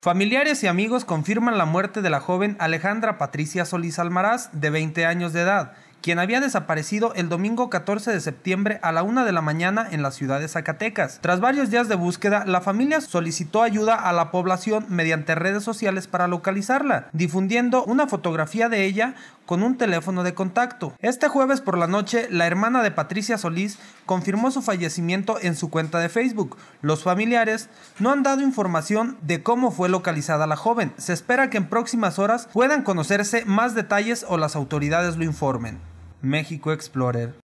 Familiares y amigos confirman la muerte de la joven Alejandra Patricia Solís Almaraz, de 20 años de edad, quien había desaparecido el domingo 14 de septiembre a la 1 de la mañana en la ciudad de Zacatecas. Tras varios días de búsqueda, la familia solicitó ayuda a la población mediante redes sociales para localizarla, difundiendo una fotografía de ella con un teléfono de contacto. Este jueves por la noche, la hermana de Patricia Solís confirmó su fallecimiento en su cuenta de Facebook. Los familiares no han dado información de cómo fue localizada la joven. Se espera que en próximas horas puedan conocerse más detalles o las autoridades lo informen. México Explorer.